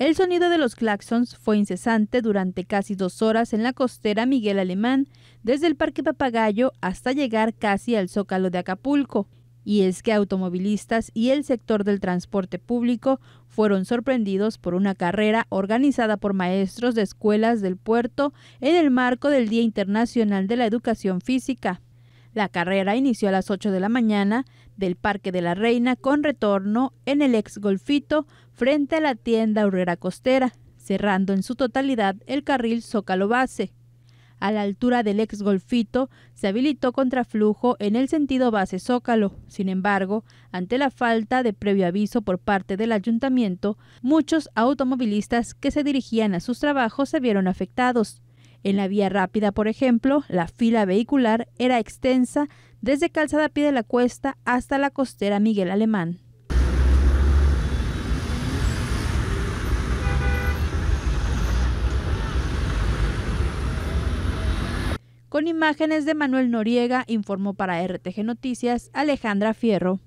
El sonido de los claxons fue incesante durante casi dos horas en la costera Miguel Alemán, desde el Parque Papagayo hasta llegar casi al Zócalo de Acapulco. Y es que automovilistas y el sector del transporte público fueron sorprendidos por una carrera organizada por maestros de escuelas del puerto en el marco del Día Internacional de la Educación Física. La carrera inició a las 8 de la mañana del Parque de la Reina con retorno en el ex golfito frente a la tienda Urrera Costera, cerrando en su totalidad el carril Zócalo Base. A la altura del ex golfito se habilitó contraflujo en el sentido base Zócalo. Sin embargo, ante la falta de previo aviso por parte del ayuntamiento, muchos automovilistas que se dirigían a sus trabajos se vieron afectados. En la vía rápida, por ejemplo, la fila vehicular era extensa desde Calzada Pie de la Cuesta hasta la costera Miguel Alemán. Con imágenes de Manuel Noriega, informó para RTG Noticias Alejandra Fierro.